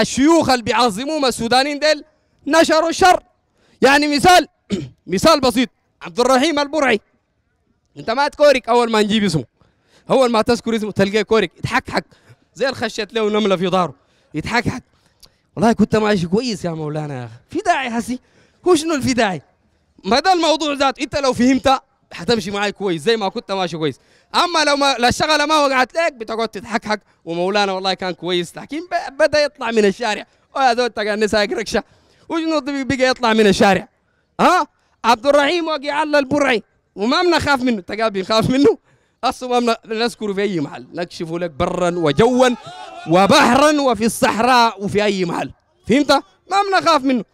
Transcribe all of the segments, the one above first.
الشيوخ اللي بيعظموهم السودانيين ديل نشروا الشر يعني مثال مثال بسيط عبد الرحيم البرعي انت ما تكورك اول ما نجيب اسمه اول ما تذكر اسمه تلقاه كورك يتحكحك زي الخشيت له نمله في ظهره يتحكحك والله كنت ماشي كويس يا مولانا يا اخي في داعي هسي هو شنو الفداعي ما ده الموضوع ذات انت لو فهمت هتمشي معايا كويس زي ما كنت ماشي كويس اما لو ما لو الشغله ما وقعت لك بتقعد تضحكحك ومولانا والله كان كويس لكن بدا يطلع من الشارع ويا دول تقني سايق ركشه وجنود بقى يطلع من الشارع ها عبد الرحيم وقع على البرعي وما بنخاف منه تقابل بنخاف منه اصلا ما نذكره في اي محل نكشف لك برا وجوا وبحرا وفي الصحراء وفي اي محل فهمت ما بنخاف منه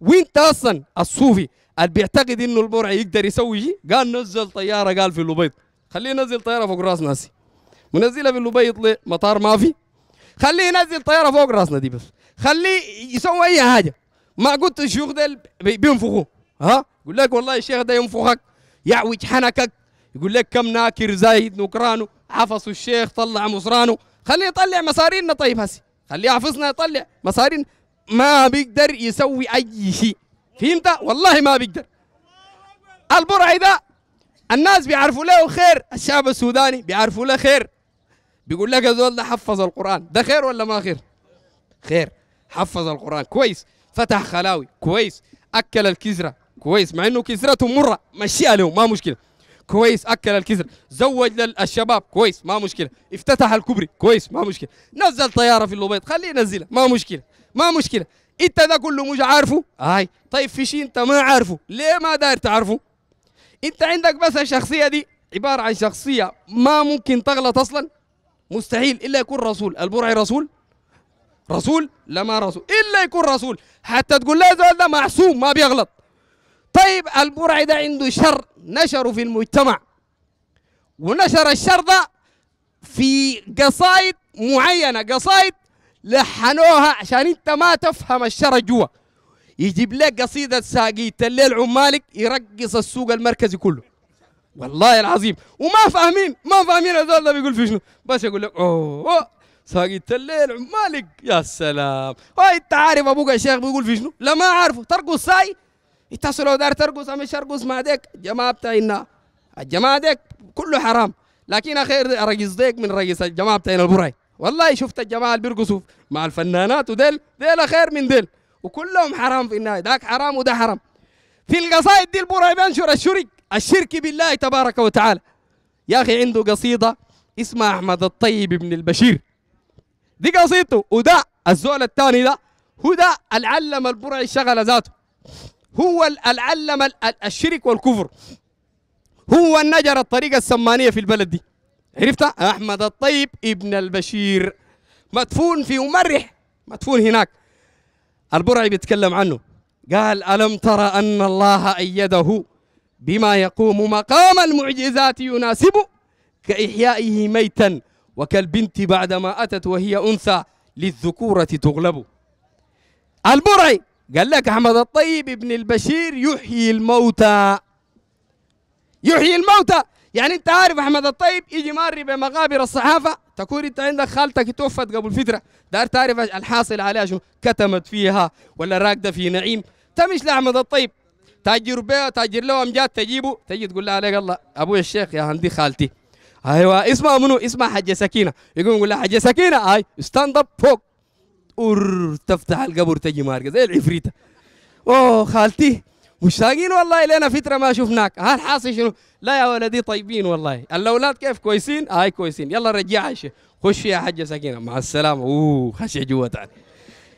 وانت اصلا الصوفي بيعتقد انه البرع يقدر يسوي شيء قال نزل طياره قال في اللبيط خليه ينزل طياره فوق راس ناسي منزلها في اللبيض ليه مطار ما في خليه ينزل طياره فوق راسنا دي بس خليه يسوي اي حاجه ما قلت الشيوخ ده بينفخوا ها يقول لك والله الشيخ ده ينفخك يعوج حنكك يقول لك كم ناكر زايد نكرانه عفص الشيخ طلع مصرانه خليه يطلع مصارينا طيب هسي خليه يحفظنا يطلع مصارينا ما بيقدر يسوي اي شيء فهمت والله ما بيقدر البرعي ده الناس بيعرفوا له خير الشعب السوداني بيعرفوا له خير بيقول لك الزول ده حفظ القران ده خير ولا ما خير خير حفظ القران كويس فتح خلاوي كويس اكل الكزره كويس مع انه كزرته مره مشيها له ما مشكله كويس اكل الكزر زوج للشباب كويس ما مشكله افتتح الكبري كويس ما مشكله نزل طياره في اللبيط خليه ينزلها ما مشكله ما مشكله انت ده كله مش عارفه هاي طيب في شيء انت ما عارفه ليه ما داير تعرفه انت عندك بس الشخصيه دي عباره عن شخصيه ما ممكن تغلط اصلا مستحيل الا يكون رسول البرعي رسول رسول لا ما رسول الا يكون رسول حتى تقول لا ده معصوم ما بيغلط طيب البرعي ده عنده شر نشره في المجتمع ونشر الشر ده في قصائد معينه قصائد لحنوها عشان انت ما تفهم الشر جوا يجيب لك قصيدة ساقيه الليل عمالك يرقص السوق المركزي كله والله العظيم وما فاهمين ما فاهمين هذول بيقول في شنو بس يقول لك اوه, ساقيه الليل عمالك يا سلام هاي انت عارف ابوك الشيخ بيقول في شنو لا ما عارفه ترقص ساي انت لو دار ترقص مش ارقص مع ديك الجماعه بتاعنا الجماعه ديك كله حرام لكن اخير رقص ديك من رقص الجماعه بتاعنا البراي والله شفت الجماعه اللي بيرقصوا مع الفنانات وديل ديل خير من ديل وكلهم حرام في النهايه داك حرام وده حرام في القصائد دي البرعي بينشر الشرك الشرك بالله تبارك وتعالى يا اخي عنده قصيده اسمها احمد الطيب بن البشير دي قصيدته وده الزول الثاني ده هو ده العلم البرعي الشغل ذاته هو العلم الشرك والكفر هو النجر الطريقه السمانيه في البلد دي عرفت احمد الطيب ابن البشير مدفون في ممرح مدفون هناك البرعي بيتكلم عنه قال ألم ترى أن الله أيده بما يقوم مقام المعجزات يناسب كإحيائه ميتا وكالبنت بعدما أتت وهي أنثى للذكورة تغلب البرعي قال لك أحمد الطيب ابن البشير يحيي الموتى يحيي الموتى يعني انت عارف احمد الطيب يجي ماري بمقابر الصحافه تكون انت عندك خالتك توفت قبل فتره دار تعرف الحاصل عليها شو كتمت فيها ولا راكده في نعيم تمش لاحمد الطيب تاجر بيه تاجر له امجاد تجيبه تجي تقول لها عليك الله ابوي الشيخ يا هندي خالتي ايوه اسمها منو اسمها حجه سكينه يقوم يقول لها حجه سكينه هاي ستاند اب فوق اور تفتح القبر تجي ماركه زي العفريته اوه خالتي مشتاقين والله لنا فتره ما شفناك ها حاصل شنو لا يا ولدي طيبين والله الاولاد كيف كويسين هاي آه كويسين يلا رجع عايشه خش يا حجه سكينه مع السلامه اوه خش جوا تعال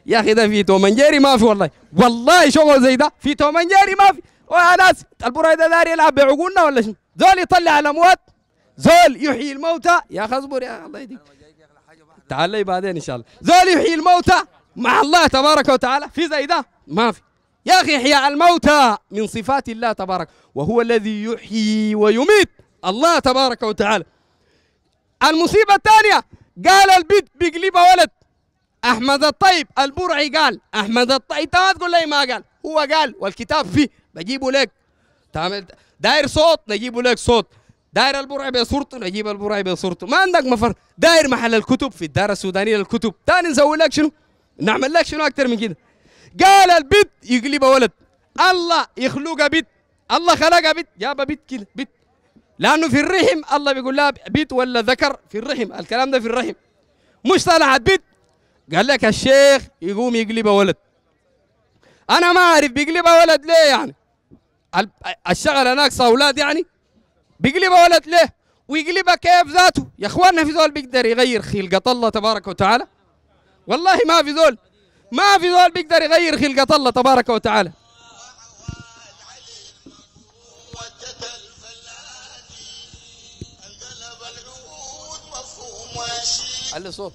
يا اخي ده في تومنجيري ما في والله والله شغل زي ده في تومنجيري ما في ويا ناس ده داري يلعب بعقولنا ولا شنو زول يطلع الاموات زول يحيي الموتى يا اخي اصبر يا الله يديك تعال لي بعدين ان شاء الله زول يحيي الموتى مع الله تبارك وتعالى في زي ده ما في يا أخي إحياء الموتى من صفات الله تبارك وهو الذي يحيي ويميت الله تبارك وتعالى المصيبة الثانية قال البيت بيقلبها ولد أحمد الطيب البرعي قال أحمد الطيب أنت ما تقول لي ما قال هو قال والكتاب فيه بجيبه لك تعمل داير صوت نجيبه لك صوت داير البرعي بصورته نجيب البرعي بصورته ما عندك مفر داير محل الكتب في الدار السودانية للكتب تاني نسوي لك شنو نعمل لك شنو أكثر من كده قال البت يقلبها ولد الله يخلقها بت الله خلقها بت يا بت كده بت لانه في الرحم الله بيقول لها بيت ولا ذكر في الرحم الكلام ده في الرحم مش طلعت بيت قال لك الشيخ يقوم يقلبها ولد انا ما اعرف بيقلبها ولد ليه يعني الشغل هناك اولاد يعني بيقلبها ولد ليه ويقلبها كيف ذاته يا اخواننا في ذول بيقدر يغير خلقه الله تبارك وتعالى والله ما في ذول ما في زول بيقدر يغير خلقة الله تبارك وتعالى علي صوت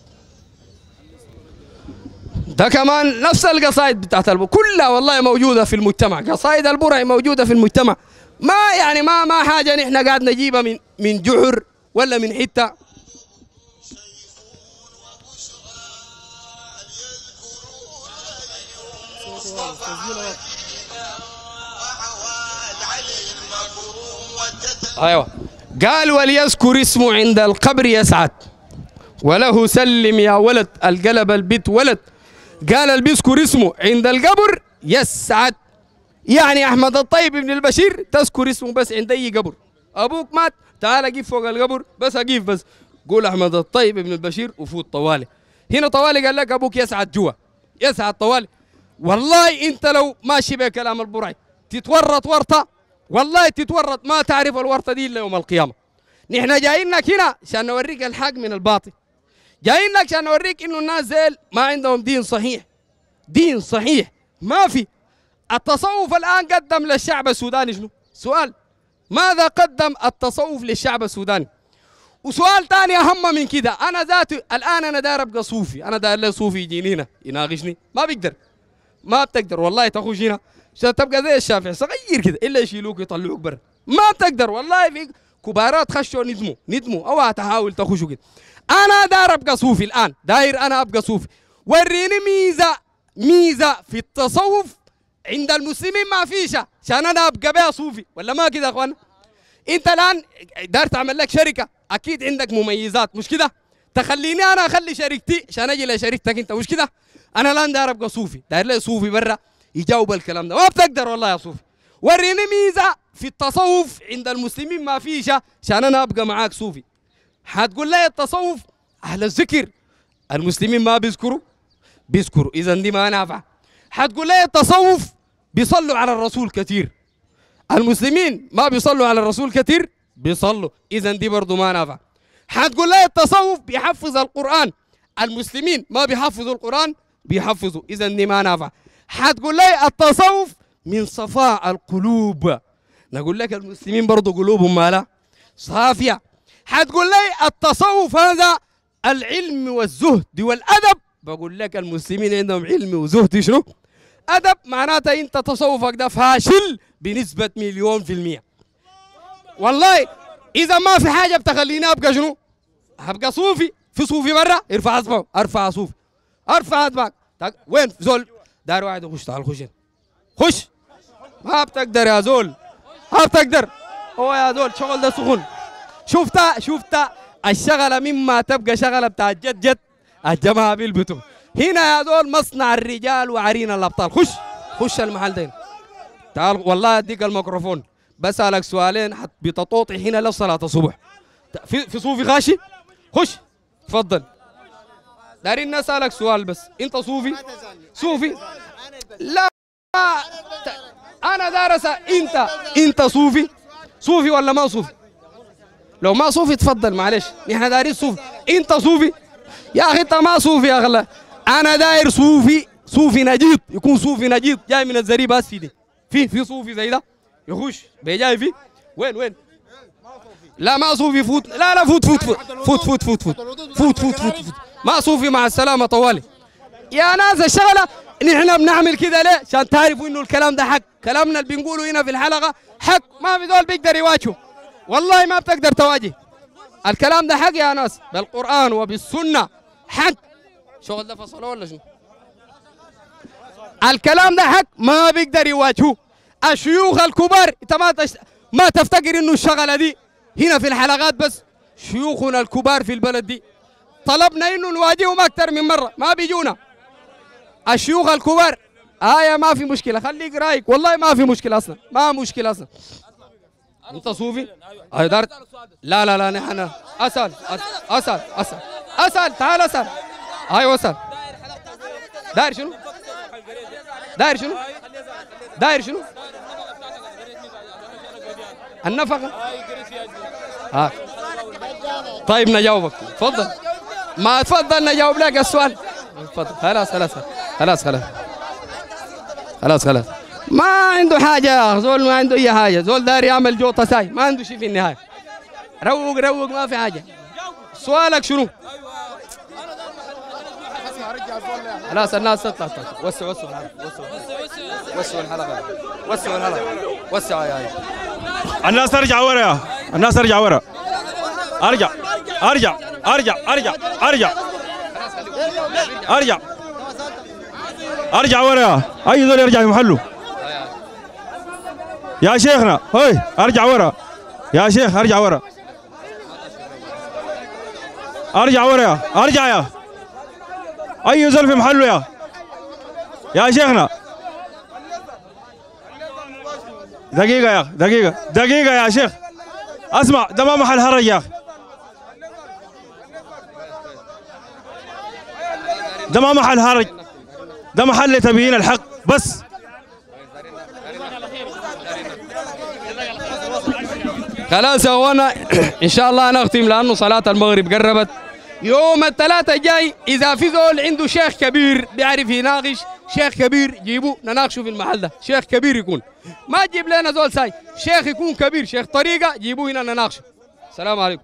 ده كمان نفس القصائد بتاعت البو كلها والله موجوده في المجتمع قصائد البرع موجوده في المجتمع ما يعني ما ما حاجه نحن قاعد نجيبها من من جحر ولا من حته أيوة قال وليذكر اسمه عند القبر يسعد وله سلم يا ولد القلب البيت ولد قال اللي بيذكر اسمه عند القبر يسعد يعني احمد الطيب بن البشير تذكر اسمه بس عند اي قبر ابوك مات تعال قيف فوق القبر بس اقيف بس قول احمد الطيب بن البشير وفوت طوالي هنا طوالي قال لك ابوك يسعد جوا يسعد طوالي والله انت لو ماشي بكلام البرعي تتورط ورطه والله تتورط ما تعرف الورطه دي الا يوم القيامه نحن جايينك هنا عشان نوريك الحق من الباطل جايينك عشان نوريك انه الناس زيل ما عندهم دين صحيح دين صحيح ما في التصوف الان قدم للشعب السوداني شنو؟ سؤال ماذا قدم التصوف للشعب السوداني؟ وسؤال ثاني اهم من كده انا ذاتي الان انا داير ابقى صوفي انا داير صوفي يجيني هنا يناقشني ما بيقدر ما بتقدر والله تخش هنا عشان تبقى زي الشافعي صغير كذا الا يشيلوك ويطلعوك برا ما بتقدر والله في كبارات خشوا ندموا ندموا اوعى تحاول تخشوا كذا انا داير ابقى صوفي الان داير انا ابقى صوفي وريني ميزه ميزه في التصوف عند المسلمين ما فيش عشان انا ابقى بها صوفي ولا ما كذا يا اخوانا انت الان داير تعمل لك شركه اكيد عندك مميزات مش كذا تخليني انا اخلي شركتي عشان اجي لشركتك انت مش كذا انا الان داير ابقى صوفي داير لي صوفي برا يجاوب الكلام ده ما بتقدر والله يا صوفي وريني ميزه في التصوف عند المسلمين ما فيش عشان انا ابقى معاك صوفي حتقول لي التصوف اهل الذكر المسلمين ما بيذكروا بيذكروا اذا دي ما نافعه حتقول لي التصوف بيصلوا على الرسول كثير المسلمين ما بيصلوا على الرسول كثير بيصلوا اذا دي برضه ما نافعه حتقول لي التصوف بيحفظ القران المسلمين ما بيحفظوا القران بيحفظوا اذا دي ما نافع هتقول لي التصوف من صفاء القلوب نقول لك المسلمين برضه قلوبهم مالها صافيه هتقول لي التصوف هذا العلم والزهد والادب بقول لك المسلمين عندهم علم وزهد شنو ادب معناته انت تصوفك ده فاشل بنسبه مليون في المية والله اذا ما في حاجه بتخليني ابقى شنو ابقى صوفي في صوفي برا ارفع اصبعه ارفع صوفي ارفع اصبعك وين زول دار واحد خش تعال خش خش ما بتقدر يا زول ما بتقدر هو يا زول شغل ده سخن شفت شفت الشغله مما تبقى شغله بتاع جد جد الجماعه بيلبتوا هنا يا زول مصنع الرجال وعرين الابطال خش خش المحل ده تعال والله اديك الميكروفون بسالك سؤالين بتطوطي هنا لصلاه الصبح في في صوفي خاشي خش تفضل دارين اسالك سؤال بس انت صوفي صوفي لا انا دارس انت انت صوفي صوفي ولا ما صوفي لو ما صوفي تفضل معلش نحن دارين صوفي انت صوفي يا اخي انت ما صوفي يا اغلى انا داير صوفي صوفي نجيط يكون صوفي نجيط جاي من الزريبه سيدي في في صوفي زي ده يخش بيجاي في وين وين لا ما صوفي فوت لا لا فوت فوت فوت فوت فوت فوت فوت فوت فوت, فوت, فوت, فوت, فوت, فوت, فوت, فوت ما صوفي مع السلامه طوالي يا ناس الشغله نحن بنعمل كده ليه؟ عشان تعرفوا انه الكلام ده حق، كلامنا اللي بنقوله هنا في الحلقه حق، ما في دول بيقدر يواجهوا والله ما بتقدر تواجه. الكلام ده حق يا ناس، بالقران وبالسنه حق. شغل ده فصلوه ولا شنو؟ الكلام ده حق ما بيقدر يواجهوه. الشيوخ الكبار انت ما تشت... ما تفتكر انه الشغله دي هنا في الحلقات بس شيوخنا الكبار في البلد دي طلبنا انه نواجههم اكثر من مره ما بيجونا الشيوخ الكبار آية ما في مشكلة خليك رايك والله ما في مشكلة أصلا ما مشكلة أصلا أنت صوفي؟ آه، دارت لا لا لا نحن أسأل أسأل أسأل أسأل تعال أسأل أيوه أسأل داير شنو؟ داير شنو؟ داير شنو؟ النفقة آه. طيب نجاوبك تفضل ما تفضل نجاوب لك السؤال تفضل خلاص خلاص خلاص خلاص خلاص خلاص ما عنده حاجة زول ما عنده أي حاجة زول دار يعمل جوطة ساي ما عنده شيء في النهاية روق روق ما في حاجة سؤالك شنو؟ خلاص الناس تطلع تطلع وسعوا وسعوا الحلقة وسعوا الحلقة وسعوا الحلقة يا الناس ترجع ورا الناس ترجع ورا ارجع ارجع ارجع ارجع ارجع ارجع ارجع ورا اي ذول يرجع في محله يا شيخنا هوي ارجع ورا يا شيخ ارجع ورا ارجع ورا يا ارجع يا اي زول في محله يا يا شيخنا دقيقة يا دقيقة دقيقة يا شيخ اسمع ده ما محل هرج يا اخي ده ما محل هرج ده محل تبيين الحق بس خلاص يا انا ان شاء الله انا اختم لانه صلاه المغرب قربت يوم الثلاثاء الجاي اذا في زول عنده شيخ كبير بيعرف يناقش شيخ كبير جيبوه نناقشه في المحل ده شيخ كبير يكون ما تجيب لنا زول ساي شيخ يكون كبير شيخ طريقه جيبوه هنا نناقشه السلام عليكم